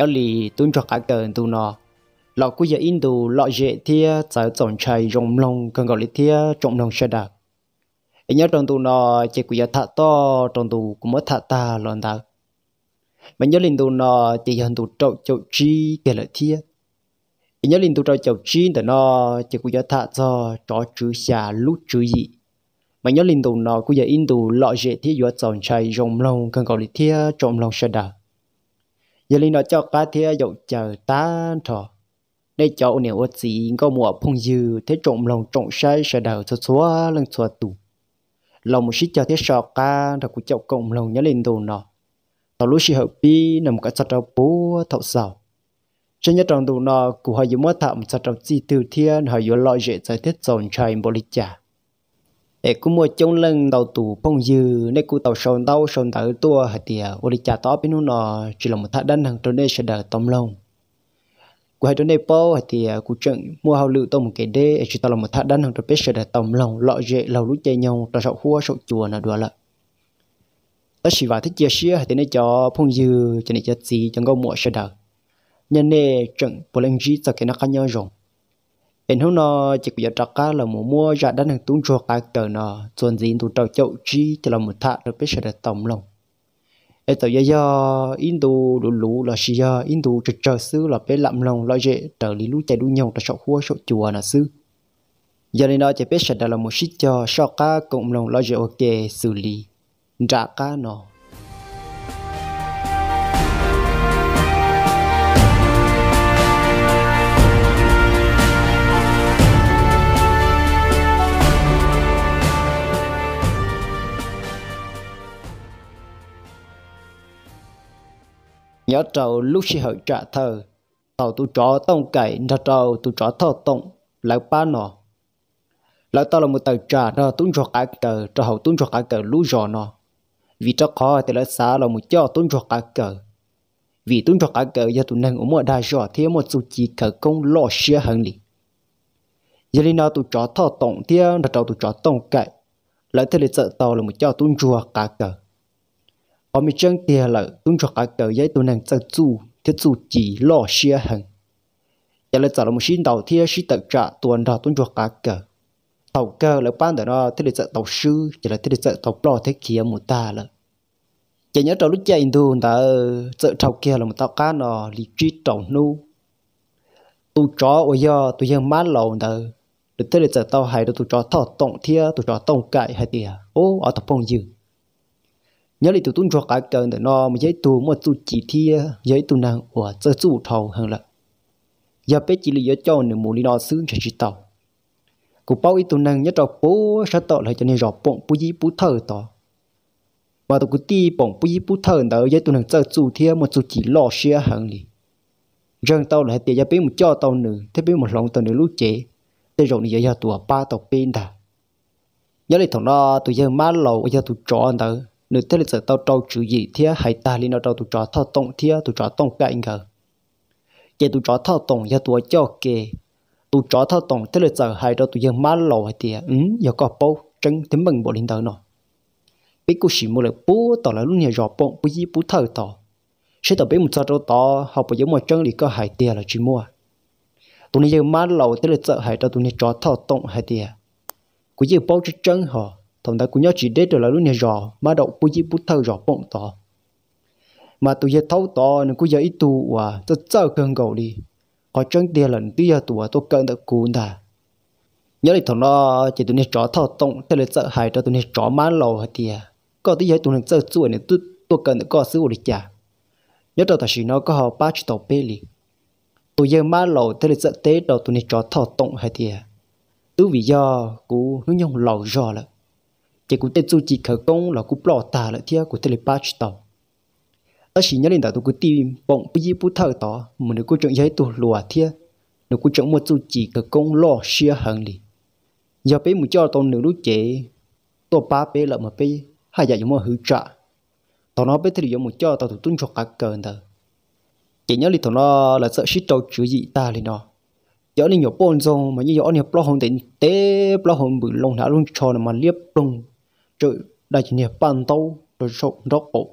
nhớ lì tuân cho cả cần tu nó lọ cú giờ in tu lọ dễ thia sợ tổng trời rộng lông cần gọi lý thia trọng lông sẽ đạt ấy nhớ trong tu nó chỉ cú giờ thạ to trong tu cũng mới thạ ta lon ta mà nhớ linh tu nó chỉ giờ tu trậu trậu chi kể lại thia ấy nhớ linh tu trậu trậu chi thì nó chỉ cú giờ thạ cho chó chữ xà lút chữ gì mà nhớ linh tu nó cú giờ in tu lọ dễ thia giờ tổng trời rộng lông cần gọi lý thia trọng lông sẽ đạt giờ linh nó cho cá thế dậu chờ ta thọ để cháu nếu ở gì có mùa phong dư thế trộm lòng trộm sai sẽ đào xóa xóa lần xóa tủ lòng một xích cho thế sọ ca là của cháu cộng lòng nhớ lên đồ nọ, tao lúc xí hợp bi nằm cả sạt đầu bố thọ sầu trên nhất trong đồ nọ của họ dùng mất thạm sạt đầu chi từ thiên họ dùng loại dễ giải thiết dòng trai bồ lịch trả ê cú mua chống lưng đầu tù phong dư nên cú tàu sơn tàu sơn tàu tua hạt tiề ô đi chả tao bên nó nọ chỉ là một thằng đơn hàng trốn đây sẽ đợi tôm lông cú hai trốn đây po hạt tiề cú chọn mua hào lựu tôm một cái đê chỉ tao là một thằng đơn hàng trốn đây sẽ đợi tôm lông lọ dễ lầu lũ chơi nhau tao sợ hua sợ chùa là đùa lợ ở chỉ và thích chia sẻ thì nên cho phong dư cho nên cho gì cho ngô mua sẽ đợi nhân này chọn bông dư cho cái nó khác nhau rồi em hôm nọ chỉ có trả cá là mua mua giá đã hàng tung chuột cá tờ nọ chuẩn gì tụ trâu chậu chi thì là một thạ được biết sẽ được tổng lòng em tờ giờ giờ in tụ đủ lũ là gì giờ in tụ trực chờ sư là biết lạm lòng lo dễ trở lý lũ chạy đu nhau trở sọ khua sọ chùa là sư giờ này nó chỉ biết sẽ là một sĩ cho sọ cá cộng lòng lo dễ ok xử lý trả cá nọ nhớ trâu lúc xì hậu trả thờ tàu tu chó tông cậy nhớ trâu tu chó thọ tông lão ba nọ lão tao là một tàu trả nó tuôn cho cả cờ cho hậu tuôn cho cả cờ lũ giò nó vì cho khó thì lão xã là một cho tuôn cho cả cờ vì tuôn cho cả cờ giờ tụi nàng ở mọi đại giò thế một số chỉ cờ công lo xe hơn đi giờ đi nó tu chó thọ tông thế nhớ trâu tu chó tông cậy lão thế là sợ tàu là một cho tuôn cho cả cờ họ mi chân tiền là tung cho cả tờ giấy tôi nàng chân chu thiết chu chỉ lo xia hằng giờ là giờ là một xin đầu thiên xin tận trả tuần đó tung cho cả cờ tàu cờ là ban đó nó thế là giờ sư giờ là thế là giờ tàu lo thế kia một ta là giờ nhớ tàu lúc chạy đồ ta giờ tàu kia là một tàu cá nó lý trí tàu nu tôi chó bây giờ tôi giờ mát lầu ta được thế là giờ tàu hay được tôi chó thọ tổng thiên tôi chó tổng cải hay tiền ô ở tập phong dương nhớ đi tụi tôi cho cái trời nó mà giấy tụ mà tụ chỉ thi giấy tụ nàng của chơi tụ thầu hơn là giờ bé chỉ là giờ cho nên muốn đi nó xứng cho chỉ tàu cụ bao ít tụ nàng nhớ cho bố sát tàu lại cho nên rõ bụng bố gì bố thờ tàu và tụi cụ ti bụng bố gì bố thờ đó giấy tụ nàng chơi tụ thi mà tụ chỉ lo xe hơn đi rằng tàu là tiền giờ bé một cho tàu nữa thế bé một lòng tàu nữa lúc chế thế rồi này giờ tụi ba tàu bên ta nhớ lại thằng nó tụi giờ má lầu giờ tụi tròn tàu nếu thế lịch sử tao trâu chữ gì thì hãy ta liên nó trâu tụi chó thao tông thì tụi chó tông cái ngờ giờ tụi chó thao tông giờ tụi cho kề tụi chó thao tông thế là sợ hãy đó tụi giờ má lộ thì ừ giờ có bố chân thì mừng bộ lên tờ nọ, biết cô chỉ mua lại bố tao là luôn này rõ bông bố gì bố thờ tao sẽ tao biết một sao tao học bây giờ một chân thì có hại tiền là chỉ mua tụi này giờ má lộ thế là sợ hãy đó tụi này chó thao tông hại tiền cứ giờ bố cho chân họ thằng ta cũng nhớ chỉ để rồi là lúc này rò mà đậu bùi gì bút thâu rò bỗng to mà tôi giờ thấu to nên cũng giờ ít tụ và tôi sợ cần cầu đi có chân tiền lần tí giờ tuổi tôi cần được cứu ta nhớ lại thằng nó chỉ tụi này chó thao tông thế là sợ hại cho tụi này chó má lầu hả tìa có tí giờ tụi này sợ chuỗi nên tôi tôi cần được có sữa đi chả nhớ đầu ta sự nó có họ ba chữ tàu bê li tôi giờ má lầu thế là sợ tế đầu tụi này chó thao tông hả tìa tứ vì do cú nó nhông lầu rò là chỉ cũng tết chú chỉ khởi công là cũng bỏ tà lại thia của tết lịch ba chỉ tàu ở chỉ nhớ lên tàu tôi cũng tìm bỗng bây giờ bút thở tỏ mà nếu cô chọn giấy tôi lùa thia nếu cô chọn một chú chỉ khởi công lo xia hàng đi giờ bé muốn cho tôi nửa lúc chế tôi ba bé là mà bé hai giờ chúng mà hư trả tao nó bé thì giờ muốn cho tao tụi tôi cho cả cờ nữa chỉ nhớ lên tao nó là sợ shit tàu chữ gì ta lên nó giờ lên nhiều bồn rồi mà như giờ nhiều lo hồng tỉnh tế lo hồng bự lông đã luôn cho mà liếp lông trừ đại chỉ niệm bàn tàu rồi sổ rốt ổ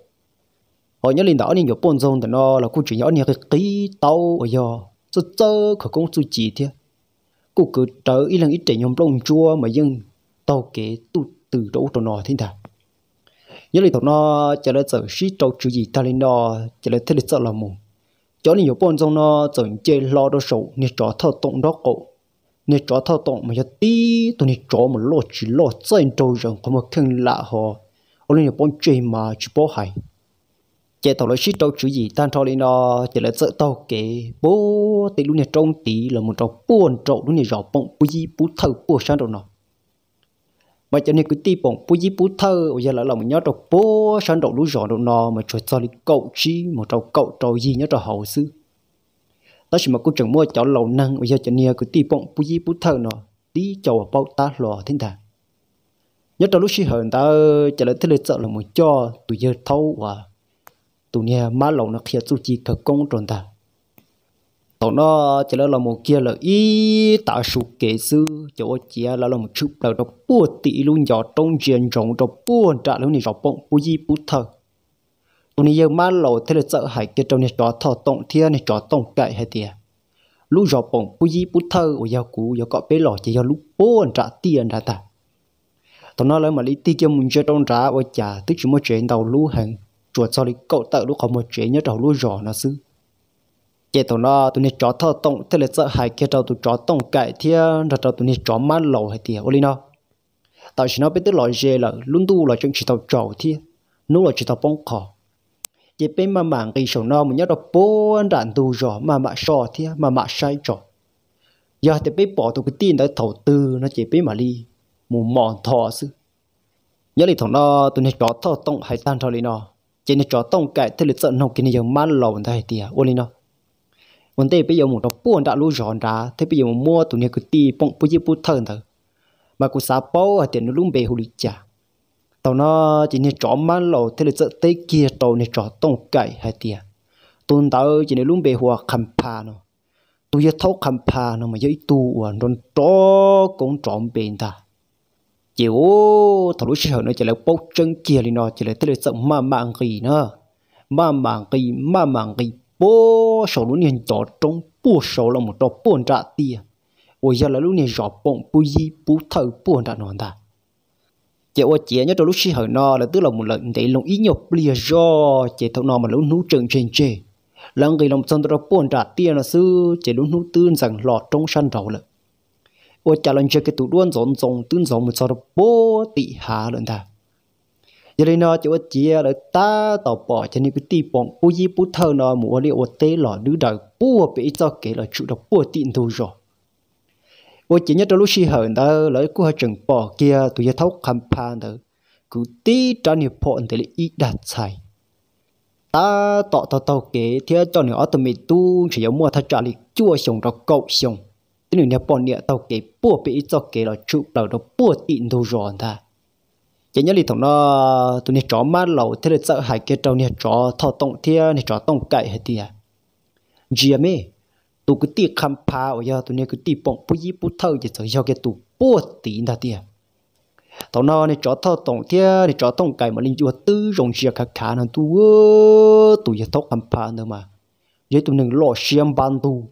ở nhớ linh đó nên nhiều bồn rồng thì nó là cô chỉ nhớ niệm cái ký tàu ở giờ chứ chớ khởi công chú chỉ thế cô cứ trở ý lần ít trẻ nhóm lông chua mà dân tàu kế tu từ đâu cho nó thiên nào nhớ linh tàu nó chả là sợ xí trâu chủ gì ta linh nó chả là thế là sợ là mù cho nên nhiều bồn rồng nó chọn chơi lo đồ sổ nên trò thao tụng đó ổ mà mà lo 你找他懂没有？第都你找么落去落真州人，我们肯拉好，我们要帮追嘛去保海。chế tàu lấy đâu chú gì tan cho lên nó chỉ là sợ tàu kế bố tí luôn nhà trong tí là một trâu buồn trâu, luôn nhà giỏ bông bù gì bù thơ bù sang đâu nọ. mà cho nên cái tí bông bù gì bù thơ bây giờ là lòng nhớ trâu bố sang đâu luôn giỏ đâu nọ, mà cho cho đi cậu chi một trâu cậu trâu gì nhớ trâu hậu sư ta chỉ mà cô chẳng mua cháu lầu năng bây giờ chẳng nia cứ tì bọng bù yi bù thơ nọ tí cháu bao ta lò thiên thà nhớ trong lúc xí hờn ta chả lẽ thế lệ sợ là một cho tụi giờ thâu và tụi nia má lầu nó kia chú chỉ cờ công tròn ta tụi nó chả lẽ là một kia là ý ta sụ kế sư cháu chia là là một chút đầu nó bùa tị luôn nhỏ trong diện rộng trong bùa trả luôn thì rộng bọng bù yi thơ tụi giờ má lộ thế là sợ hại kia trong này chó thọ tông thiên này chó tông cậy hay tiền lũ gió bông bù gì bù thơ ở giờ cũ giờ có bé lộ chỉ giờ lũ bố anh trả tiền ra ta tụi nó lấy mà lý ti kia mình chơi trong trả ở chả tức chỉ một chuyện đầu lũ hàng chuột sau lý cậu tự lũ không một chuyện nhớ đầu lũ gió nó xứ chỉ tụi nó tụi này chó thọ tông thế là sợ hại kia trong tụi chó tông cậy thiên ra trong tụi này chó má lộ hay tiền ô lý nó tao chỉ nói biết tới loại gì là luôn tu là chuyện chỉ tao trầu thiên nó là chỉ tao bông khó chỉ bên mà mảng cái sổ nó mình nhớ đọc bốn đạn tu rồi mà mạ sò thì mà mạ sai rồi giờ thì bên bỏ tụ cái tin tới thầu tư nó chỉ bên mà đi mù mòn thọ sư nhớ là thằng nó tụi nó chó thọ tông hay tan thọ lên nó chỉ nó chó tông cái thế là giận nó cái này giờ man lò mình thấy tiệt ô lên nó vấn đề bây giờ một đọc bốn đạn lu rồi ra thế bây giờ mua tụi nó cái ti bông bôi bôi thơm thở mà cứ xả bao thì nó lúng bề hồ lý chả tàu nó chỉ nên chó má lộ thế là sợ tới kia tàu nên chó tông cậy hay tiệt tôn tàu chỉ nên luôn bề hòa khăm phà nó tôi giờ thâu khăm phà nó mà giờ tu à đòn chó cũng trộm bền ta chiều tàu lúc sau nó chỉ là bốc chân kia thì nó chỉ là thế là sợ mà mạng gì nữa mà mạng gì mà mạng gì bố sầu luôn nhìn chó trống bố sầu là một chó buồn trả tiệt ôi giờ là lúc này rõ bông, bùi gì bù thở buồn trả nó ta chỉ ô chỉ nhớ trong lúc xí hồi nọ là tức là một lần để lòng ý nhọc bia do chỉ thâu nọ mà lúc nú trường trên chê lần cái lòng sân tôi buồn trả tiền là sư chỉ lúc nú tương rằng lọ trong sân đầu lợ ô trả lần chơi cái tủ đuôn rộn rộn tương rộn một sau đó bố tị hạ lần ta giờ đây nó chỉ ô chỉ là ta tàu bỏ cho nên cái tì bọn bố gì bố thơ nó mua liệu ô tê lọ đứa đời bố bị cho kể là chủ độc bố tin thôi rồi ô chỉ nhất đôi lúc xí hờn đó lỡ cú hơi bỏ kia tụi giờ thấu khám phá đó cứ tí cho nhiều bọn thì ít đạt sai ta tọ tọ tọ kế thì cho nhiều ở tụi mình tu chỉ có mua thật trả lại chua xong rồi cậu xong cái nhà bọn nhẹ tọt kế bùa bị cho kế là chụp đầu nó bùa tịn đồ rồi ta chỉ nhớ thằng nó tụi này chó má lẩu thế là sợ hại cái trâu này chó thọ tông thia nhà chó tông cậy hết tiệt gì à tu cái tiệc khám phá ở giờ tu này cái tiệc bóng bùi bùi thâu giờ giờ cái tu bùa tí nà tiệc tao nó này chó thâu tổng tiệc này chó tổng cái mà linh chúa tư rồng chia khá khá nó tu tu giờ thâu khám phá nữa mà vậy tu nâng lo xiêm ban tu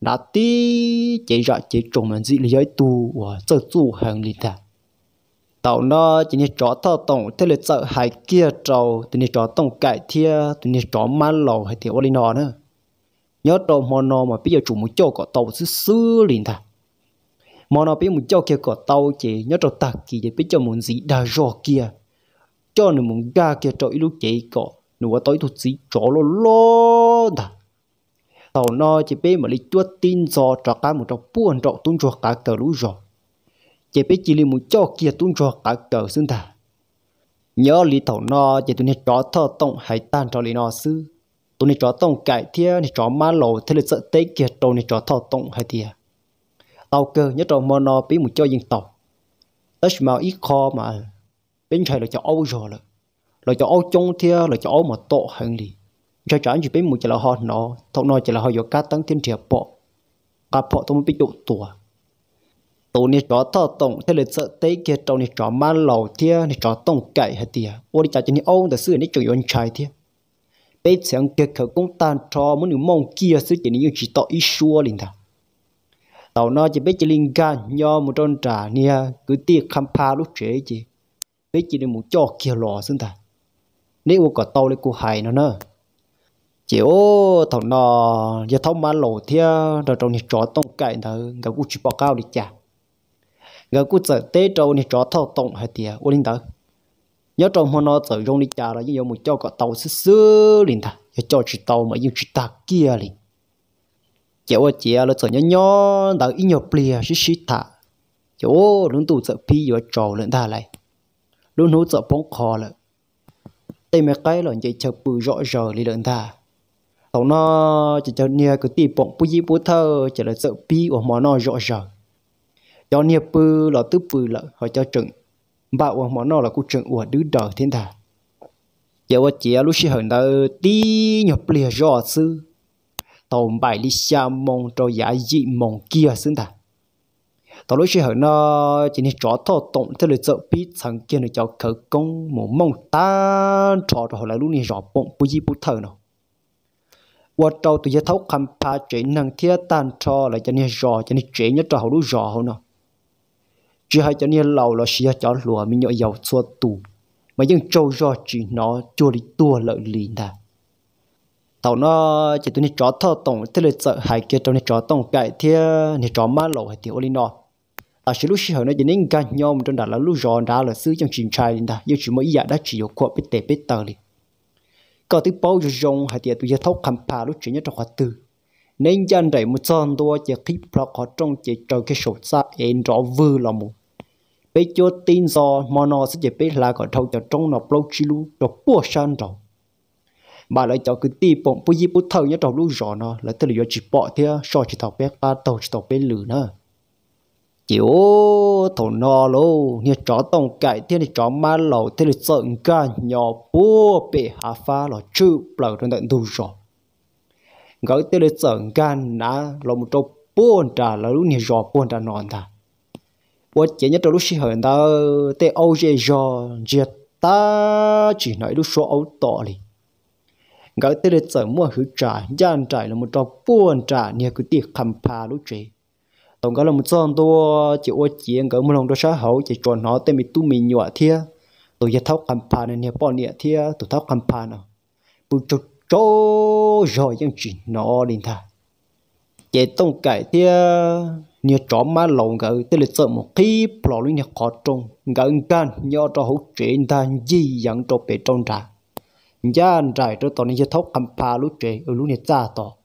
đã tí chế rõ chế trồng mà gì là giới tu và tự tu hàng linh ta tàu nó chỉ như chó thọ tổng thế là sợ hải kia trầu thì như chó tổng cải thia thì như chó man lầu hay thì ô linh nó nữa nhớ đồ mono mà bây giờ chủ một chỗ có tàu xứ xứ liền ta mono bây giờ một chỗ kia có tàu chỉ nhớ đồ tạc kì chỉ bây giờ muốn gì đa rò kia cho nên muốn ra kia cho ít lúc chỉ có nữa tối thuộc gì chó lo lo ta tàu nó chỉ bây mà đi chuột tin do cho cả một chỗ buồn trọng tung cho cả tờ lũ rồi chỉ biết chỉ li một chỗ kia tung cho cả tờ xưng ta nhớ lý tàu nó chỉ tụi nó chó thơ tông hay tan cho lý nó xứ tụi này cho tông cải thia này cho má lộ thế là sợ tế kia trâu này cho thọ tông hay thia tàu cơ nhớ trâu mò nó bị một cho dân tàu tất mà ít kho mà bên trời là cho âu rồi là là cho âu chung thia là cho âu mà tổ hơn đi cho chẳng chỉ bên một chỉ là họ nó thọ nó chỉ là họ do cá tăng thiên triệt bộ cá bộ tôi mới bị dụ tùa tụi này cho thọ tông thế là sợ tế kia trâu này cho má lộ thia này cho tông cải hay thia ô đi chả cho này âu từ xưa này chủ yếu trai thia bây chẳng cái khẩu công tan cho muốn được mong kia sự chỉ những chỉ tỏ ý xua liền thà tàu nó chỉ biết chỉ linh gan nho một tròn trà nia cứ tiếc khám phá lúc chế chỉ biết chỉ để một cho kia lò xưng thà nếu có tàu lấy cô hài nó nữa chỉ ô thằng nó giờ thông mà lộ thia rồi trong nhà trò tông cậy thà gặp cú chỉ bỏ cao đi chả gặp cú sợ tê trâu nhà trò thâu tông hay tiệt ô linh thà nhớ trong hôm nó tự rong đi chà là nhưng một cho cả tàu xứ xứ liền thà, nhớ cho chỉ tàu mà nhưng chỉ ta kia liền Chỗ ở chỉ là tự nhớ nhớ đã ít nhớ bìa xí xí thà. Chỗ ô luôn tụ tự pi vừa trò lên thà, lại luôn hỗ trợ bóng khó là tay mấy cái là chỉ chờ bự rõ rờ đi lên thà. tàu nó chỉ chờ nia cứ tì bóng bùi bùi thơ chỉ là tự pi của món nó rõ rờ do nia bự là tứ bự là họ cho trứng bà uống món nào là cũng trường của đứa đời thiên thà giờ vợ chị lúc xí hận đó đi nhập lìa gió sư tôm bài đi xa mong cho giả dị mong kia xứng thà tao lúc xí hận nó chỉ nên chó thọ tổng thế là sợ biết thằng kia nó cháu khởi công mong mong ta trò rồi là lúc này rõ bụng bù gì bù thở nào và trâu tụi giờ thấu khám phá chuyện năng thiết tan cho là cho nên rõ cho nên chuyện nhất trò hậu lúc rõ hậu nào chỉ hai cho nên lâu là xia cho lùa mình nhỏ giàu xua tù mà nhưng châu do chỉ nó cho đi tua lợi lì nè tàu nó chỉ tụi nó chó thọ tổng thế là sợ hai kia trong nó chó tổng cải thế nó chó má lẩu hay tiểu lên nó à chỉ lúc xưa nó chỉ nên gan nhau trong đó là lúc gió đã là xứ trong chuyện trai lên ta nhưng chỉ mỗi dạ đã chỉ có quạ biết tệ biết tờ đi có tiếng bao giờ rong hay tiệt tụi giờ thấu khám phá lúc chuyện nhất trong khóa tư nên chân đẩy một chân đua chỉ khi bỏ khó trong chỉ trâu cái sổ xa em rõ vừa là một bây giờ tin do mà nó sẽ chỉ bây là còn thâu cho trong nó bao chi lu cho bùa san rồi mà lại cho cái ti bụng bùi gì bùi thâu nhớ trong lúc rõ nó là tức là chỉ bỏ thế so chỉ thâu bé ta tàu chỉ thâu bé lử nữa chiếu thổ nọ lô như chó tông cải thế thì chó ma lẩu thế thì sợ cả nhỏ bùa bể hạ pha là chữ lẩu trong tận đủ rồi ngỡ thế là sợ cả ná là một trâu buồn trả là lúc này rõ buồn trả nọ ta 我 chỉ nhất lúc xí hơn ta tê Âu dễ dò dễ ta chỉ nói lúc số Âu to đi gã tê để chờ mua hữu trả gian trả là một trò buồn trả nhà cứ tiệc khám phá lúc chế tổng gã là một tròn to chỉ ô chỉ gã một lòng đó xã hậu chỉ tròn nó tê mình tu mình nhọ thia tôi giờ khám phá nên nhà bọn nhẹ thia tôi tháo khám phá nào bù chốt chỗ rồi chẳng chỉ nó đến thà chỉ tông cải thia nhiều chó má lồng gỡ tới lịch sử một khi bỏ luôn nhà khó trông gần gần nhớ cho hỗ chuyện ta gì dẫn cho bể trong trà giá trải cho tao nên cho thóc cầm phá lũ chuyện ở lúc này cha tao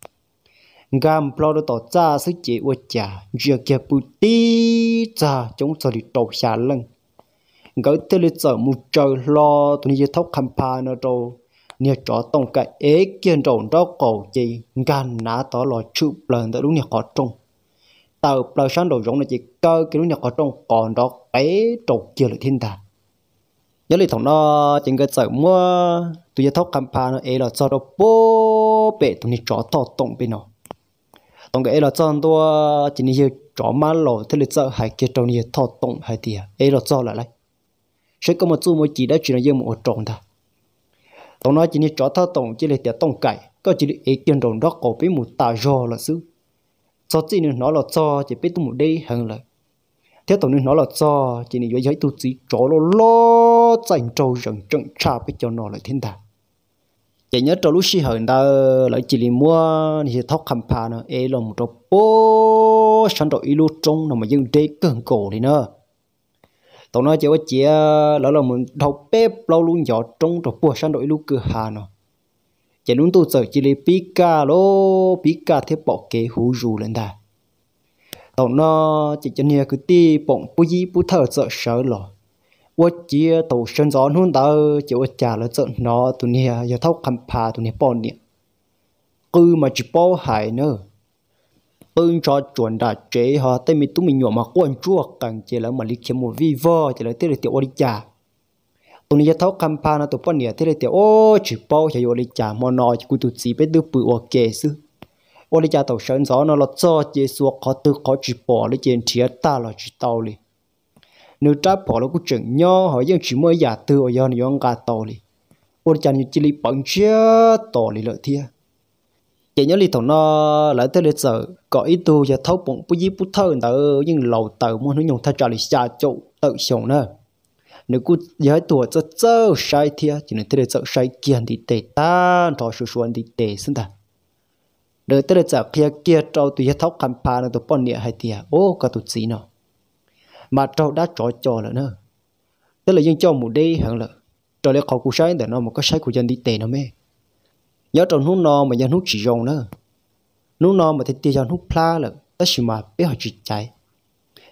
gam bỏ cho tao cha sức chỉ của cha giờ kia bút tí cha chống sợ đi trầu xả lưng gỡ tới lịch sử một trời lo tao nên cho thóc cầm phá nó trâu nhiều chó tông cái ế kiên trộn đó cổ gì gan ná tao lo chụp lần tới lúc này khó trông tờ, bờ sáng đồ rộng là chỉ cơ cái lúc nhập ở trong còn đó cái trục kia là thiên đà nhớ lý thằng nó chỉ cái sợ mua tụi giờ thóc campa nó ấy là cho nó bố bể tụi đi chó to tổng bên nó tổng cái ấy là cho nó chỉ như chó má lò thế là sợ hai cái trong như thọ tổng hai tia à. ấy là cho lại lại sẽ có một số một chỉ đã chỉ là giờ một trồng ta tổng nói chỉ như chó thọ tổng chỉ là tia tổng cải có chỉ là ấy tiền rồng đó cổ với một tà rò là xứ cho chị nên nó là cho chị biết tu một đây hàng là thế tổng nên nó là cho chỉ nên giới tu chỉ chỗ nó lo dành trâu rừng trận cha biết cho nó lại thiên đàng chị nhớ trâu lúc xí hờn ta lại chỉ liền mua thì thóc khăm phá nó ê lòng trâu bố sản trâu ilu trong nó mà dừng đế cường cổ thì nữa tổng nó chỉ có chỉ lỡ là mình đầu bếp lâu luôn gió trong trâu bố sản trâu ilu cửa hà nó chỉ đúng tôi sợ chỉ lấy pika lo pika thế bỏ kế hú rù lên ta tàu nó chỉ cho nhà cứ ti bọn bù gì bù thở sợ sợ lo wo chỉ tàu sơn gió hôn tàu chỉ wo trả lời sợ nó tụi nhà giờ thâu khám tụi nhà bỏ nè cứ mà chỉ bỏ hại nữa ưng cho chuẩn đã chế họ tay mình tụi mình nhỏ mà quan chuộc càng chỉ là mà lý kiếm một vi vơ chỉ là tiếc là tiểu đi trả ตุนี้จะเท่าคำพานะตัวปนเนี่ยที่เลยเตียวโอ้ชิปอใช้โอลิจามอนอยกูตุจีไปดูปือโอเกซึโอลิจาตัวฉันสอนเราจ่อเจสวกเขาตึกเขาชิปอเลยเจนเทียตาเราชิตาเลยนื้อจ้าพอเรากูจึงย่อหอยยังชิมอยาตัวย้อนย้อนกาตาเลยโอลิจานี่จิลิปังเชียตาเลยเลยเทียเจนยลิตงนอแล้วเตลิเจอก็อีตัวจะเท่าปุ่งปุยปุเทอร์เนอยังเหล่าเตอมันนุ่งยงท่าจาริชาจุเตอชงเนอ nếu cứ giới tuổi cho cho sai thia chỉ nên tới cháu sai kiên thì tệ ta thọ số số thì tệ xin ta đợi tới cháu kia kia cháu tụi thóc khám phá nó tụi bọn nhẹ hay thia ô cả tụi gì nó mà cháu đã cho cho rồi nữa tức là dân cho một đi hẳn là trâu lấy khó cú sai để nó mà có sai của dân đi tệ nó mê nhớ trong nút no mà dân hút chỉ rồng nữa nút no mà thì tia dân hút pla là tất sự mà biết họ chỉ chạy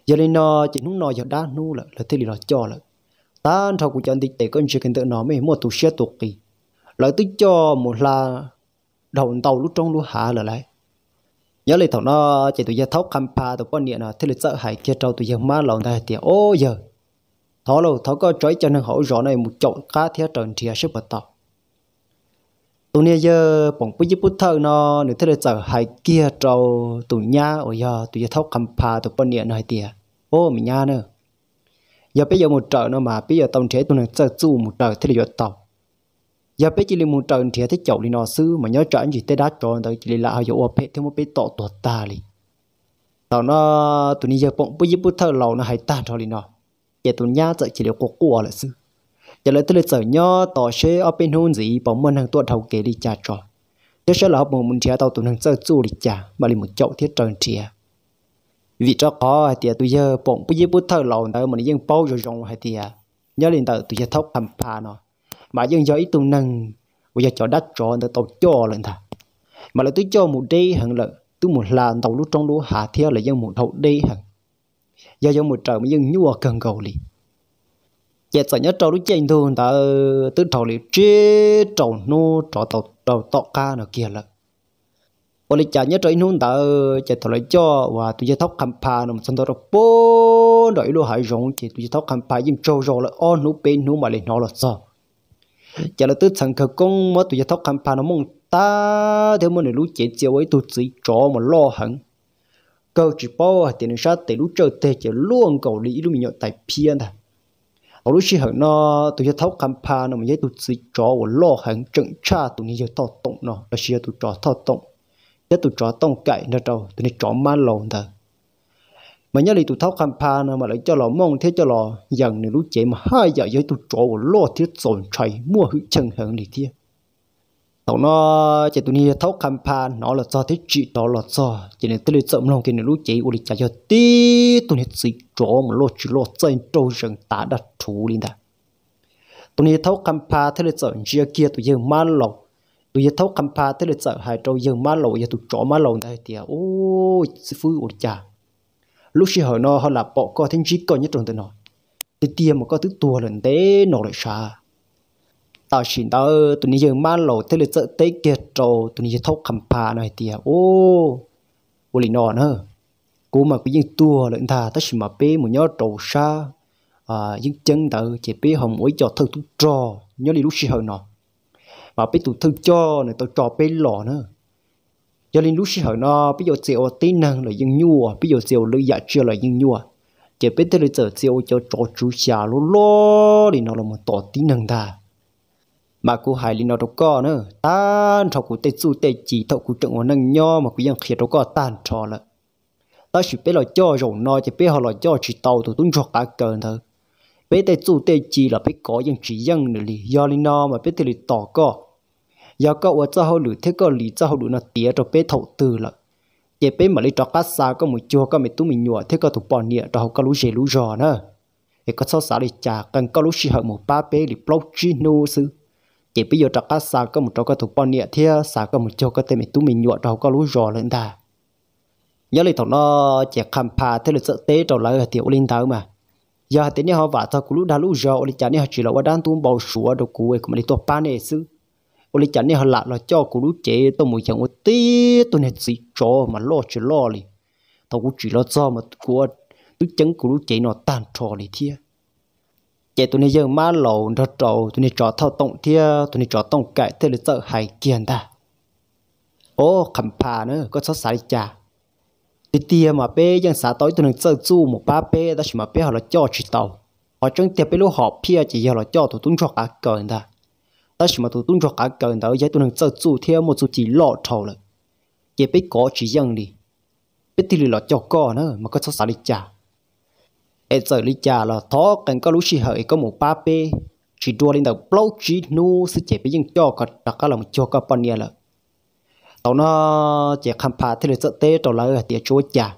giờ lên nó chỉ nút no giờ đã nút là là thế là nó cho là tan thâu của chân đi tệ con chưa cần tự nó mới một tủ xe tuột kỳ lại tức cho một là đầu tàu lúc trong lúc hạ là lại nhớ lại thằng nó chạy chỉ gia giờ tháo pa tụi con niệm là thế lực sợ hại kia trâu tụi giờ ma lòng ta thì ô giờ thó lâu thó có trói cho nên hậu rõ này một chậu cá thía trần thì sẽ bật tàu tụi này giờ bọn bây giờ bút thơ nó nữa thế lực sợ hại kia trâu tụi nhà ở giờ gia giờ tháo pa tụi con niệm này thì ô mình nhà nữa giờ bây giờ một trời nó mà bây giờ tông thế tôi này sợ chu một trời thế là giờ tàu giờ bây giờ lên một trời thì thấy chậu đi nó sư mà nhớ trở gì tới đá cho tới chỉ là ở ô pet thêm một pet tọt tọt ta đi tàu nó tụi này giờ bỗng bây giờ bút thơ lầu nó hay ta cho đi nó giờ tụi nhá sợ chỉ là cuộc cố là sư giờ lại tôi là sợ nhớ tỏ xe ở bên hôn gì bỗng mình hàng tuột thầu kể đi trả cho thế sẽ là học một mình thì tàu tụi này sợ chu đi trả mà là một chậu thiết trời thì vì cho có thì tôi giờ bỗng bây giờ bút thở lâu nữa mà những bao rồi rong hay thì à, nhớ lên tới tôi giờ thóc thầm pha nó mà những giờ ít tôi nâng bây giờ cho đất cho tôi tàu cho lên ta mà là tôi cho một đi hằng lợi tôi một làm tàu lúc trong lúc hạ theo là dân một hậu đi hằng giờ dân một trời mà dân nhua cần cầu liền giờ sợ nhớ trâu lúc trên thôi ta tự trâu liền chế trâu nô trâu tàu tàu tọt ca nó kia lợi ô lịch chả nhớ trời nôn ta chả thọ lại cho và tôi tụi tóc khám phá nó sân đó bố đợi hải rộng rong tôi tụi thóc khám phá im trâu rồi là on nụ bên nụ mà lại nó là sao chả là tứ thằng khờ công mà tôi tụi thóc khám phá nó mong ta theo mình này lúc chết chiều ấy tụi chỉ cho mà lo hẳn câu chỉ bao tiền sát để lúc chơi tệ chỉ luôn cầu lý lúc mình nhậu tại pian thôi ở lúc chỉ hẳn nó tụi thóc khám phá nó mà giấy tụi chỉ cho và lo hẳn trận cha tôi như tao tổng nó là chỉ tụi cho tao tổng nhất tụi chó tông cậy nó trâu tụi này chó má lồn thờ mà nhớ đi tụi thóc khăn pa nè, mà lại cho lò mong thế cho lò dần này lúc chế mà hai giờ giới tụi chó của lo thiết sồn chảy mua hữu chân hưởng đi kia tụi nó chế tụi này thóc khăn pa nó là do thế chị đó là do chỉ nên tụi này chậm lòng cái này lúc chế của đi chạy cho tí tụi này chỉ chó mà lo chỉ lo chân trâu rừng tá đặt thú lên ta tụi này thóc khăn pa thế là chậm chia kia tụi giờ man lọc tôi lu ya thau kampa te le sợ hai trâu dương ma lo ya tu cho ma lo ta tia ô sư phụ ur cha lúc xưa hồi no họ la po ko thin chi ko nhất trong tôi nói te tia mà có thứ tua lần te nó lại xa tao xin tao tụi ni dương ma lo te sợ tế te kia trâu tụi ni ya thau kampa này tia ô ô li nó nữa cô mà cái những tua lợn thà ta chỉ mà bé một nhớ trâu xa à những chân tự chỉ bé hồng ối cho thơ tu trò nhớ đi lúc xưa hồi nọ mà biết tụt thư cho này tôi trò bên lò nữa cho nên lúc sau nó bây giờ chiều tí năng là dân nhua bây giờ chiều lưỡi dạ chưa là dân nhua chỉ biết tới giờ chiều cho trò chú xà lô lô thì nó là một tổ tí năng ta mà cô hài linh nó đâu có nữa tan thọ của tê su tê chỉ thọ của trận của năng nho mà của dân khi đâu có tan trò là ta chỉ biết là cho rồi nó chỉ biết họ là cho chỉ tàu tụi tung cho cả cơn thôi biết tê su tê chỉ là biết có dân chỉ dân nữa lý do linh nó mà biết tới là tỏ có giờ có ở cho họ lử thế có lì cho họ lử nó tía cho bé thầu từ là giờ bé mà lấy cho cá xa có một chua có mấy tú mình nhọ thế có thủ bò nhẹ cho họ có lú dề lú giò nữa thì có sao xả đi chả cần có lú xì họ một ba bé để bao blog nô sư giờ bây giờ cho cá xa có một cho có thủ bò nhẹ thế xả có một chua có tên mấy tú mình nhọ cho họ có lú giò lên ta nhớ lấy thằng nó chỉ khám phá thế là sợ tế trở lại tiểu linh thảo mà giờ thì nếu họ vả thao cú lú đá lú giò thì chả nếu họ chỉ là qua đan tuôn bao sủa đồ cú ấy cũng lấy tổ pan này sư 我哩讲你好啦，了叫古鲁姐都没想我爹都那自己做嘛，落去落哩，到我去了做嘛，我都讲古鲁姐那单错哩天。chị tụi này họ là cho cho cho cô tôi tôi tôi tôi muốn chẳng có này này, chỉ chỉ chỉ mà mà lo lo lo cũng của nó tàn giờ má lầu nó trầu tôi này trò thao tông thia tôi này trò tông cãi thế là sợ hại kiền ta ô khẩm phà nữa có sợ sai cha thì tia mà bé chẳng sợ tối tôi này sợ chu một ba bé đó chỉ mà bé họ là cho chỉ tàu họ chẳng tiệp bé lúc họ pia chỉ giờ là cho tôi tụi cho cả cờ ta ta chỉ mà tụi tung cho cả cái đó tụi nó chơi theo một chút chỉ lọ trầu rồi chỉ biết có chỉ dân đi biết thì lọ cho co nữa mà có số xả đi trả ai giờ đi trả là thó cần có lúc chỉ hỡi một ba p chỉ đua lên đầu blow chỉ nu sự chỉ biết dân cho cả là một cho cả bao nhiêu là tao nó chỉ khám phá thế là sợ tê tao lại tiệt chúa trả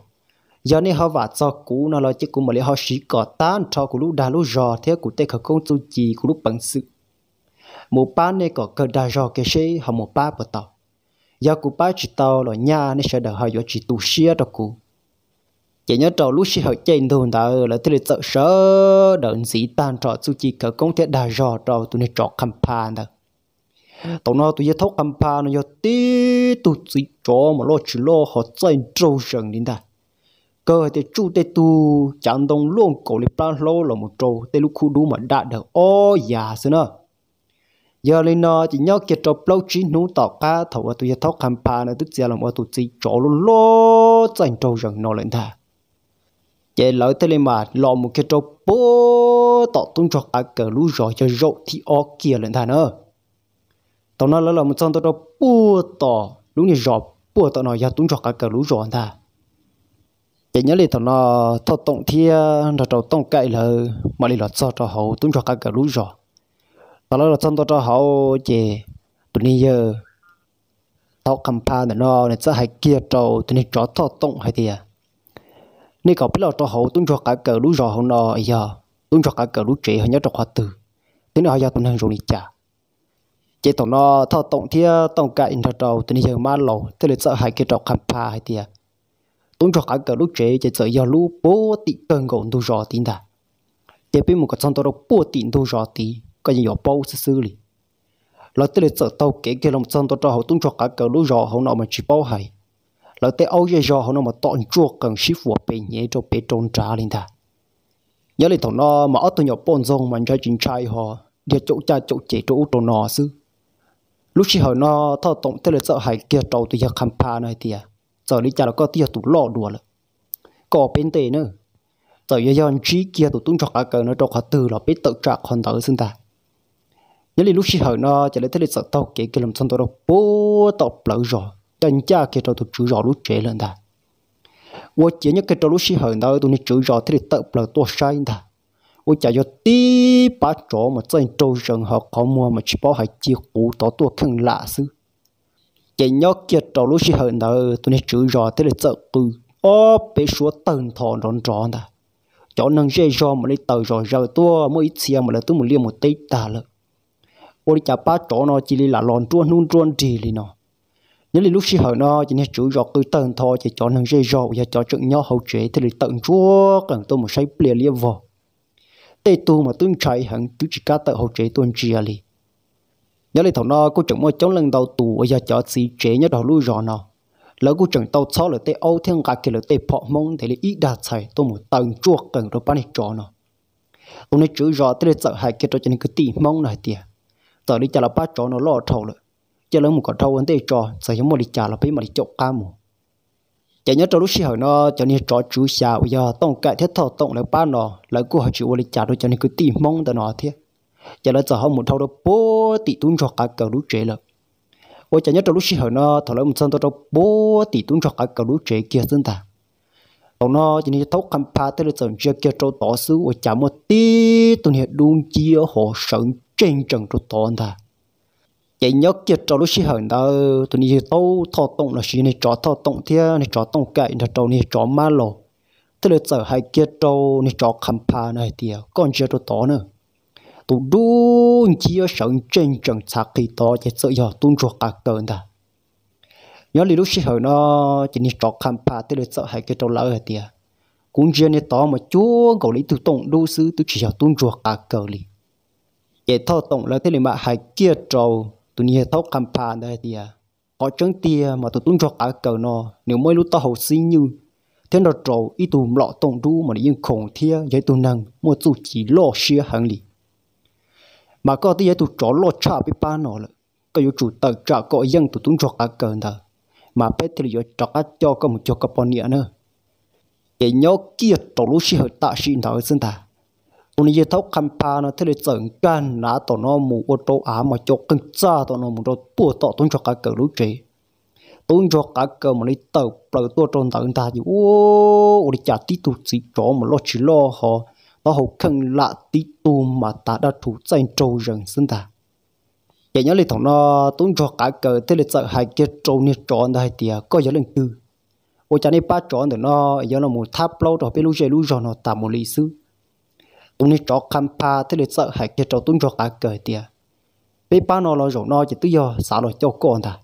giờ này họ vả cho cú nó lo chứ cú mà lấy họ xí cỏ tan cho cú lúc đà lúc giò thế cú tê khởi công tu chỉ cú lúc bằng sự một ba này có cơ đa do cái gì họ một ba bờ tàu giờ cụ ba chỉ tàu là nhà nên sẽ được họ cho chỉ tu xia đó cụ chỉ nhớ trò lúc xia họ chơi thôi đã là thế là sợ sợ đợi gì tan trò su chỉ cỡ công thể đa do trò tụi này trò campaign đó tụi nó tụi giờ thấu campaign nó giờ tí tụi chỉ trò mà lo chỉ lo họ chơi trâu rừng đến đó cơ thì chú tê tu chẳng đông luôn cổ lý plan lâu là một trâu tê lúc khu đu mà đạt được ô già xưa nữa giờ lên nó ờ, chỉ nhớ kia cho bao chí nú tỏ cá thầu tôi giờ thóc khám phá nó tức giờ làm ở tôi chỉ cho luôn lo dành cho rằng nó lên ta chế lỡ thế lên mà lo một cái trâu bố tỏ tung cho cả cờ lũ rồi cho rộ thì ở kia lên ta nữa tao nói là là một trong tao đâu bố tỏ lũ này rọ bố tỏ nó giờ tung cho cả cờ lũ rồi ta chỉ nhớ lên tao nó thọ tổng thiên là trâu tổng cậy là mà lên lọt cho trâu hậu tung cho cả cờ lũ rồi ta lo trong đó cho họ chị tụi ni giờ tao cầm pa nữa nên sẽ hay kia trâu tụi ni chó thọ tông hay thì nên có biết là cho họ tụi cho cả cờ lũ rò họ nó giờ tụi cho cả cờ lũ chị họ nhớ cho họ từ tụi nó họ giờ tụi rồi đi chả chị tụi nó thì tông cả in trâu tụi ni giờ mà lộ thế là sẽ hay kia trâu cầm pa hay thì tụi cho cả cờ lũ chị chỉ sợ giờ lũ bố tị cần gọn tụi rò tin ta chỉ một cái trong đó bố tị tụi rò tin cái gì bao xử xử lý là tới là tàu kể kia làm chân tao cho họ tung cho cả cờ lũ giò họ nọ mà chỉ bao hay là tới âu dây giò họ nọ mà tọn chuột cần ship vào bên nhé cho bên trôn trả lên ta nhớ lại thằng nó mà ở tụi nhỏ bọn rong mà chơi chính trai họ đi chỗ cha chỗ chị chỗ chỗ nọ xứ lúc chỉ hỏi nó thao tổng tới là sợ hay kia trâu tụi giặc khám phá này thì à giờ đi cha nó có tia tụ lọ đùa rồi, có bên tề nữa giờ giờ chỉ kia tụ tung cho cả cờ nó cho cả từ là biết tự trả còn đỡ xưng ta nhớ li lúc xí hở nó chỉ lấy thế lịch sợ tao kể cái làm xong tao đâu bố tao lỡ rồi chân cha kể tao tụt chữ rồi lúc chế lên ta wo chỉ nhớ cái tao lúc xí hở nó tụi nó chữ rồi thế lịch tao lỡ sai ta wo chả cho tí ba chỗ mà chân trâu rừng họ mua mà chỉ bảo hai chi cũ tao tụt khăn lạ xứ chỉ nhớ cái tao lúc xí hở nó tụi nó chữ rồi thế lịch sợ cừ mà lấy tờ rồi rồi tua mỗi chia mà là tôi một liều một tây ta lợi ô đi chả ba chỗ nó chỉ là lòn truôn nôn truôn trì lì nó nhớ là lúc xí hở nó chỉ nên chú giọt cứ tận thọ chỉ cho nó dây giọt và cho trận nhau hậu chế thì là tận chúa cần tôi một say plea lia vò tê tu mà tôi chạy hẳn chú chỉ ca tận hậu chế tuần chia lì nhớ lại thằng nó cô chẳng mua chống lần đầu tù và giờ cho xí chế nhớ đầu lui giò nó lỡ cô chẳng tàu sau là tê âu thiên gạt kia là tê phọ mông thì là ít đa chạy tôi một tận chúa cần rồi bán cho nó ông nên chú giọt tê sợ hại kia cho nên cứ tỉ mông này tiệt giờ đi chả là ba chó nó lo thầu rồi chả lấy một cái thầu anh tê cho, giờ chúng mà đi chả là phải mà đi chọc cá mù chả nhớ cho lúc xí hỏi nó cho nên trò chú xà bây giờ tông cãi thiết thọ tông lại ba nó lại cứ hỏi chịu đi chả rồi cho nên cứ tìm mong tao nó thế chả là giờ họ một thầu đó bố tỷ tuôn cho cả cầu lúc trẻ rồi ôi chả nhớ cho lúc xí hỏi nó thằng lấy một sân tao đó bố tỷ tuôn cho cả cầu lúc trẻ kia dân ta còn nó chỉ nên thấu khám phá tới được dần chưa kia trâu tỏ xứ và chả một tí tuần hiện đun chia họ sợn trên trần trụ tồn ta vậy nhớ kia trò lúc xí hận đó tụi này tao thọ tông là xí này trò thọ tông thia này trò tông cậy là trò này trò ma lộ tức là giờ hai kia trò này trò khám phá này tiệt còn chưa trụ tồn nữa tụ đu chỉ ở sân trên trần sạc thì to chỉ sợ giờ tuôn ruột cả cơn ta nhớ lý lúc xí hận nó chỉ này trò khám phá tức là giờ hai kia trò lỡ à. này tiệt cũng chưa này to mà chúa cậu lấy tụ tông đu sứ tụ chỉ giờ tuôn ruột cả cơn liền ye thao tổng là thế mà hai kia trâu tụi nhẹ thao cầm phà đây thì à có chân tia mà tụi tụi cho cả cầu nó nếu mới lúc ta hậu sinh như thế nào trâu ít tụi lọ tổng du mà yên khổng thia vậy tụi năng mua tụi chỉ lo xia hàng lì mà có tia tụi trâu lo cha bị ba nó rồi có yêu chủ tờ trả có dân tụi tụi cho cả cầu đó mà bé thì yêu trả cả cho có một cho cả bọn nữa nhớ kia trâu lúc xia ta xin đó sinh ta ni ye thấu kham pa na thele chang kan na to no mu ô tô a mà cho kang cha to no mu ro pu to tun cho cả ka lối che tun cho cả ka mà đi tàu pro to tròn tàu ta ji o o ri cha ti tu chỉ cho mà lo chỉ lo họ to ho kang la ti tu mà ta da thu chang trâu rừng sin ta ya nhớ li thằng nó tun cho cả ka ka thele chang hai cái trâu như tròn na hai tia ko ya leng tu o cha ni pa cho no ya lo mu thap lo to pe lu che lu jo no ta mu li su ông đi cho khám pa thế là sợ hại kia cho tuấn cho cả cười tiệt bé ba nó lo rồi nó chỉ tự do xả lo cho con ta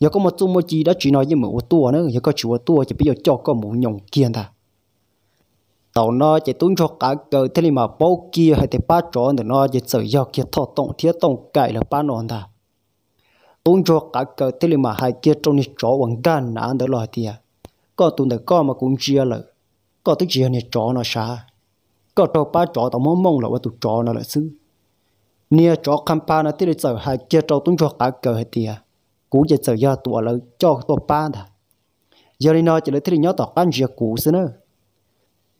giờ có một chút một chi đã chỉ nói với một tua nữa giờ có chịu tua chỉ bây giờ cho con một nhộng kia ta tàu nó chỉ tuấn cho cả cười thế là mà bao kia hay thì ba chó thì nó chỉ sợ do kia thọ tông thiết tông cãi là ba nó ta tuấn cho cả cười thế là mà hai kia trong đi chó vẫn gan nã đỡ lo tiệt có tuấn được có mà cũng chia lợi có tức gì này chó nó sao cho trâu ba chó tao mong mong là qua tụ chó nó là sư nia chó khăm pa nó tiếc sợ hai chia trâu tung cho cả cờ hết tiệt à, cú giờ sợ do tụ là cho tụ ba thà giờ đi nói chỉ là thứ nhỏ tao căn gì cú xin nữa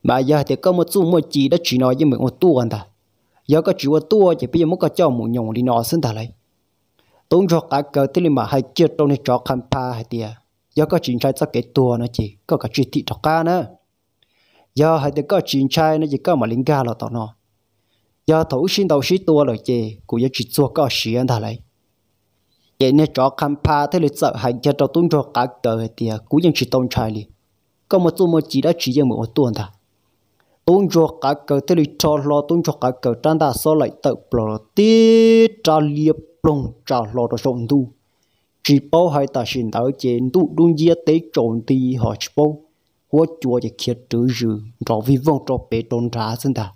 mà giờ thì có một số một chỉ đã chỉ nói với mình một tuần thà giờ có chỉ một tuần chỉ bây giờ mới có cho một nhồng đi nói xin thà lấy tung cho cả cờ tiếc mà hai chia trâu này chó khăm pa hết tiệt à, giờ có chỉ trái sao cái tuần nó chỉ có cả chỉ thị trọc ca nữa giờ hai đứa có chuyện trai nó chỉ có mà linh ga là tao nó giờ thủ sinh đầu xí tua rồi chị cũng giờ chỉ cho có xí anh ta lấy vậy nên cho khám pa thế lịch sợ hành cho tao tuân cho cả cờ thì cũng vẫn chỉ tôn trai đi có một số một chỉ đã chỉ riêng một tuần ta tuân cho cả cờ thế lịch cho lo tuân cho cả cờ trang ta so lại tự bờ tí trả liệp plong trả lo đó sống tu chỉ bảo hai ta xin đỡ chị tu đúng gì tế trộn thì họ chỉ bảo 我做一些主日，找地方找别种茶真的。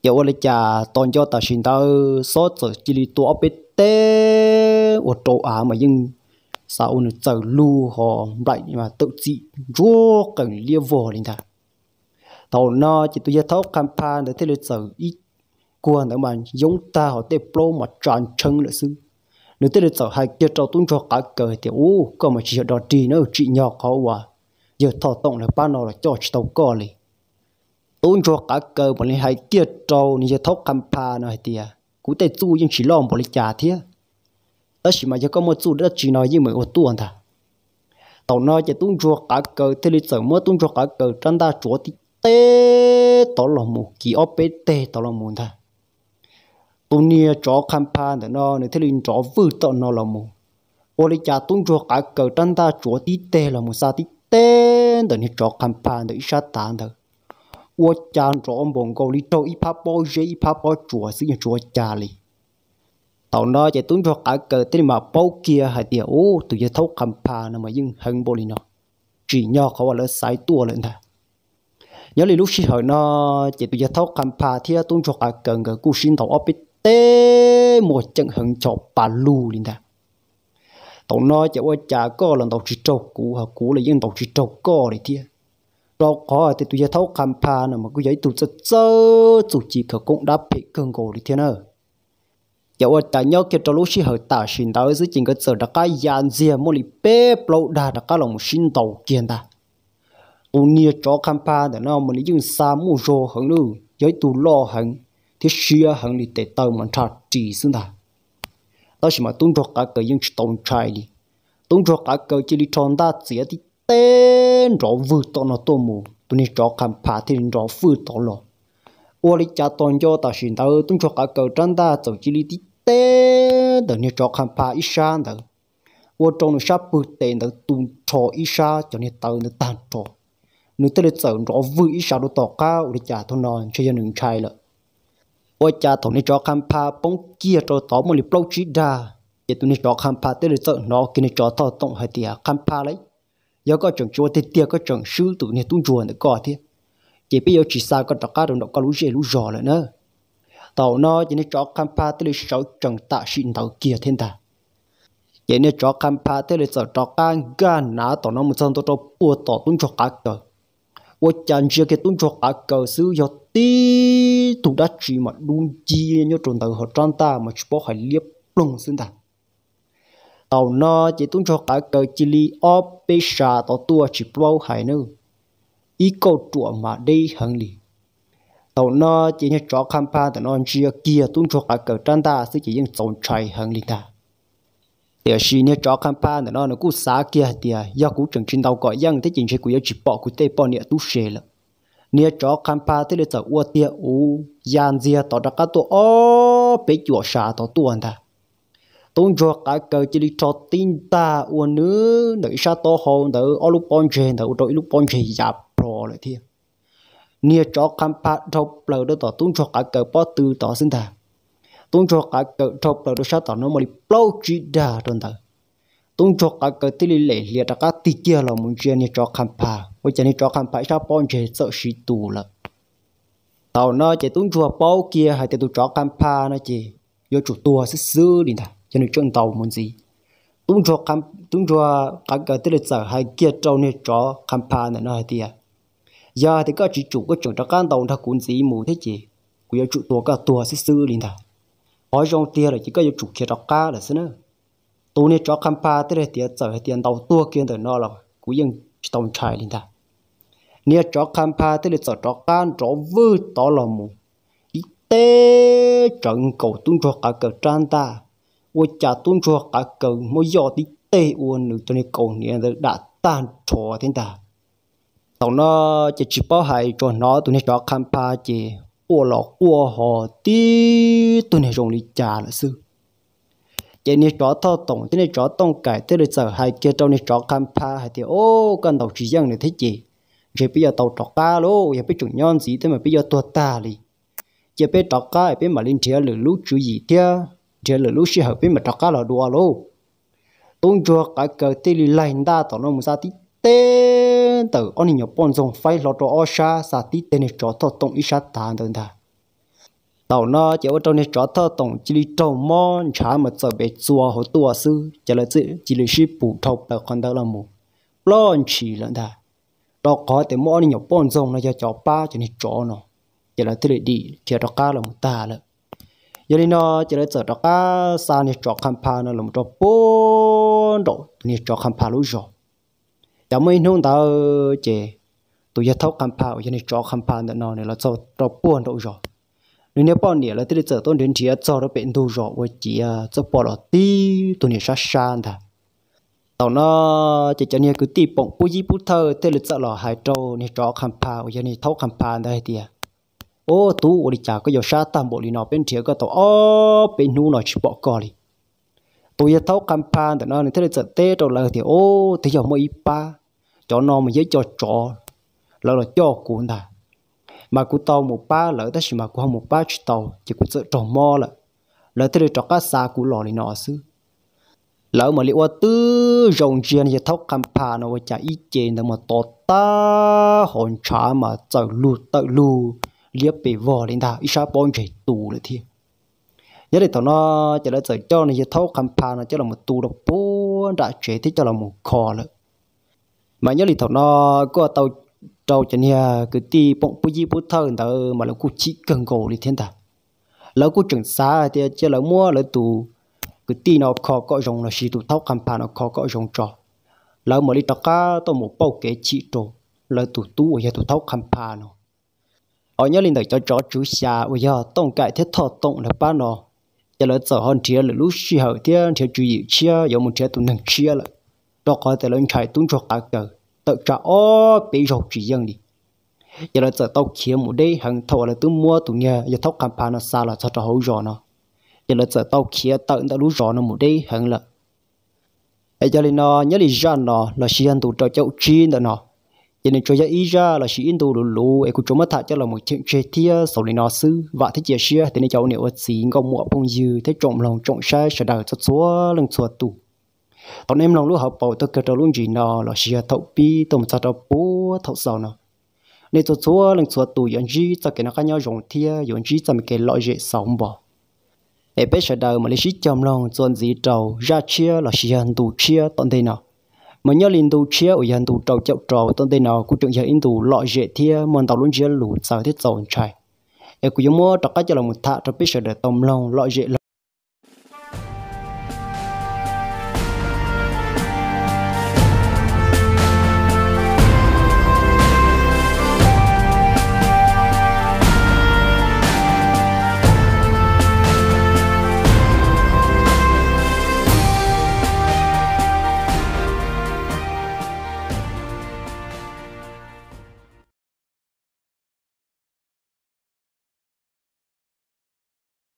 有我的家，当家的现在所做这里多别的，我找啊嘛用。sao nó trở lưu họ lại mà tự trị rô cần lia vô lên ta tàu nó chỉ tôi thấu campan để thế là trở ít quan nữa mà giống ta họ tế pro mà tràn chân là sư nếu thế là trở hai kia trâu tung cho cả cờ thì ô có mà chỉ đó đi nó trị nhỏ khó quá giờ thọ tổng là ba nó là cho chỉ tàu cò lì ôn cho cả cơ bọn này hay kia trâu nên giờ thóc cam pa nó hay tiề cú tay chu nhưng chỉ lo bọn này trả thế đó chỉ mà giờ có một chu đã chỉ nói như mấy ô tuần thà tàu nó giờ tung cho cả cơ thế lịch sử mới tung cho cả cơ trong ta chúa thì tê tàu là mù kỳ ốp bê tê tàu là mù thà tung nia chó cam pa nó nên thế lịch chó vư tàu nó là mù, ô lịch trả tung cho cả cơ trong ta chúa thì tê là một sa tí tên đó ni cho khăn pan đó ít tan đó wo chan cho ông bông câu đi cho ít pháp bao giờ ít pháp bao chùa xin chùa cha li tàu nó chỉ tuân cho cả cờ tên mà bao kia hay tiệt ô tụi giờ thâu khăn pan nó mà nhưng hưng bồ li nó chỉ là sai tua lên thôi nhớ li lúc xí hồi nó chỉ tự giờ thấu khăn pan thì tuân cho cả cờ người cú xin ở bên tê một chân hưng cho bà lu lên thôi tàu nói cho ôi chả có là tàu chỉ trâu cũ họ cũ là dân tàu chỉ trâu có đấy thia đâu có thì tụi giờ thấu khám phá nữa mà cứ giấy tụi giờ chớ tụi chỉ khờ cũng đã bị cơn gồ đi thế nữa cho ôi ta nhớ cái trâu lúc xí hở ta xin tao dưới chính cái giờ đã cái dàn dìa mua lì bê lâu đà đã cái lòng xin tàu kiện ta tụi nia cho khám phá để nó mà lý dân xa mua rô hẳn nữa giấy tụi lo hơn, thì xia hơn thì tệ tàu mình thật chỉ xin ta đó là mà tung cho cả cái những tông trai đi tung cho cả cái chỉ đi tròn đa chỉ đi tên rõ vư to nó to mù tụi này rõ khám phá thì rõ vư to lo ô đi cha toàn cho ta xin tao tung cho cả cái trang đa chỉ chỉ đi tên tụi này rõ khám phá ít sáng đó ô trong nó sắp bự tên đó tung cho ít sáng cho nên tao nó tan trò nếu tao để sợ rõ vư ít sáng đó to cao đi cha thằng nó chơi những trai lợi ôi cha thằng này cho khám phá bóng kia cho tao một liệp lâu chỉ đa giờ tụi cho khám phá tới được nó kia cho tao tổng hai tia à, khám phá giờ có chồng chúa thì tia có chồng sư tụi này tung chuồn được cỏ thế chỉ bây giờ chỉ sao có đặc cá đồng độc có lũ gì lũ giò lại nữa tàu nó chỉ nên cho khám phá tới được sáu chồng tạ tàu kia thiên ta chỉ nên cho khám phá tới được cho can gan ná tàu nó một trăm tàu cho tàu tung cho cá cờ ôi chàng chưa cái tung cho cá cờ sư giờ tia tụ đã chỉ mà đun chi nhớ trộn tàu họ trang ta mà chỉ bỏ phải liếp lông xin ta tàu nó chỉ tung cho cả cờ chỉ li ở bê xa tàu tua chỉ bao hải nữa ý câu chuyện mà đi hàng lì tàu nó chỉ nhớ cho khám phá tàu nó chỉ kia tung cho cả cờ trang ta sẽ chỉ những tàu chạy hàng lì ta để xí nhớ cho khám phá tàu nó nó cú xá kia thì do cũng chẳng trên tàu gọi yang thế chính sẽ cú giờ chỉ bỏ cú tê bỏ nhẹ tu xe nia chó khám phá thế là tao uất tiệt u gian zia tao đã cá tụ ô bé chuột xả tao tuôn ta tôn cho cả cờ chỉ đi cho tin ta uẩn nữ nữ sa to hồ nữ ô lúc bón chè nữ đội lúc bón chè giáp pro lại thiệt nia chó khám phá thâu lờ đó tao tôn cho cả cờ bó từ tao sinh ta tôn cho cả cờ thâu lờ đó sa tao nó mới đi plau chỉ đa tuần ta tung cho cả cái tỷ lệ liệt ra các tỷ kia là muốn chơi như cho khám phá với chơi như cho khám phá sao bọn chơi sợ sĩ tù là tàu nó chỉ tung cho bao kia hay tụi cho khám phá nó chỉ vô chủ tua sẽ xứ đi ta cho nên chân tàu muốn gì tung cho khám tung cho các cái tỷ lệ sợ hay kia trâu như cho khám phá này nó hay tiệt à? giờ thì các chỉ chủ có chuẩn cho các tàu thật cũng gì mù thế chỉ của chủ tua các tua sẽ xứ đi ta hỏi trong tia là chỉ có chủ kia đó cá là xứ nữa tu ni cho khám pa tới tiệt trở hết tiền đầu tua kia tới nó là cú yên tông trái lên ta nia cho khám pa tới cho cho can cho vư to là mù ít tê trận cầu tuôn cho cả cờ trang ta ô cha tuôn cho cả cờ mỗi giờ đi tê uôn được cho nên cầu nia đã tan trò thiên ta tổng nó chỉ chỉ bảo hại cho nó tụi này cho khám pa chỉ ô lọ ô họ tí tụi này rồng đi trả là sư chỉ nên cho thọ tổng chỉ nên chó tổng cải thế là sợ hay kia trong nên chó cam pa hay thì ô cần đầu chỉ riêng này thế gì chỉ bây giờ tàu chó cá lô giờ bây chủ nhon gì thế mà bây giờ tuột ta đi chỉ bây chó cá bây mà linh chia lửa lú chú gì thế chia lửa lú sẽ hợp bây mà chó cá là đùa lô tung chua cái cờ tê lì lành đa tàu nó muốn ra tí tê tờ ông nhỏ bọn dùng phải lọt đồ ô sa sa tí tê này chó thọ tổng ít sa tàn ta tàu nó chỉ ở trong này chó thơ tổng chỉ đi trâu mò chả mà sợ bị chua hồ tua sư chỉ là chữ chỉ là ship bù thọc là con đó là mù lon chỉ là ta đó có thể mò đi nhậu bón rong nó cho chó ba cho nên chó nó chỉ là thứ để đi chỉ đó cá là một ta là giờ này nó chỉ là sợ đó cá xa này cho khăn phá nó là một chó bón độ này chó khám phá lối rồi giờ mấy nông tao chỉ tụi giờ thóc khám phá cho nên chó khám phá nó này là cho chó bón độ rồi นี่ยปอนเนี่ยเราตีเจอต้นเดือนที่จะจอเราเป็นดูรอวัจีอะจะปลอดตีตัวนี้ชัดชันทถอะตอนนั้นจะเจอเนี่ยคือตีปงปุยปุ้ยเธอเตลิจะหล่อหายโจเนี่ยจอคำพาวยานี่เท่าคำพานได้เดียโอ้ตู้อุลิจาก็อยู่ชาตามบุรีนอเป็นเถียก็ต่ออ๋อเป็นนูนหน่อยชิบก่อนเลยตัวยาเท่าคำพานแต่นั้นเตลเจะเตะตรงเลยเดียโอ้ที่ยว่ไม่ป้าจอนอนไม่ยึดจอจอแล้วเราจอกูนเถอะ mà cú tàu một ba lỡ ta chỉ mà cú không một ba chỉ tàu chỉ cú sợ trồng mò lỡ lỡ tới trọ cá xa cú lò này nọ xứ lỡ mà liệu tư rồng chiên thì thóc cam phà nó chả ít chén đâu mà to ta hòn chả mà tự lù tự lù liếc bị vò lên ta ít sao bón chảy tù nữa thì giờ đây thằng nó chỉ là sợ cho này thâu cam phà nó cho là một tù độc bố đã chế thì cho là một kho lỡ mà nhớ thì thằng nó có tàu trâu chân nhà cứ ti bông bù gì bù thơ tờ mà là cô chỉ cần cổ đi thiên ta lỡ cô chẳng xa thì chỉ lỡ mua lỡ tù cứ ti nó khó có rồng là chỉ tụ thấu cam phà nó khó có rồng trò lỡ mà đi tao cá tao một bao kế chỉ trồ lỡ tụ tú ở nhà tụ thấu cam phà nó ở nhớ linh đời cho chó chú xa ở nhà tông cái thế thọ tông là ba nó giờ lỡ giờ hơn chia lỡ lúc xì hậu thiên thì chú ý chia giờ một chia tụ nâng chia lỡ đó có thể lên chạy tung cho cả đời tự trả ô bị rộp chỉ dân đi giờ là giờ tao kiếm một đấy hàng thầu là tướng mua tụi nhà giờ thóc cam pan nó xa là cho cho hậu rõ nó giờ là giờ tao kiếm tận tao lú rõ nó một đấy hàng là ai giờ nó nhớ lý ra nó là chỉ anh tụi cho cháu chín đó nó giờ nên cho ý ra là chỉ anh tụi lù lù ai cũng cho mất thật cho là một chuyện chơi thia sau này nó xứ và thế chia chia thế nên cháu nếu gì công mua phong dư thế trộm lòng trộm sai sẽ đào cho chúa lần chúa tụi còn em lòng lúc học bảo tôi kêu luôn gì nó là xia thấu pi tổng sao thấu bố thấu sao nó nên tôi chúa lần chúa tụi yon gì cho cái nó khác nhau dùng thia yon gì cho mình cái loại dễ sống bỏ để biết giờ đời mà lấy xích chồng lòng chọn gì trầu ra chia là xia hàn tù chia tận thế nào mà nhớ linh tù chia ở hàn tù trầu chậu trầu tận thế nào cũng chẳng giờ in tù loại dễ thia mà tàu luôn chia lũ sao thiết trầu trai em cũng mua tất cả cho là một thạ trong biết giờ đời tông lòng loại dễ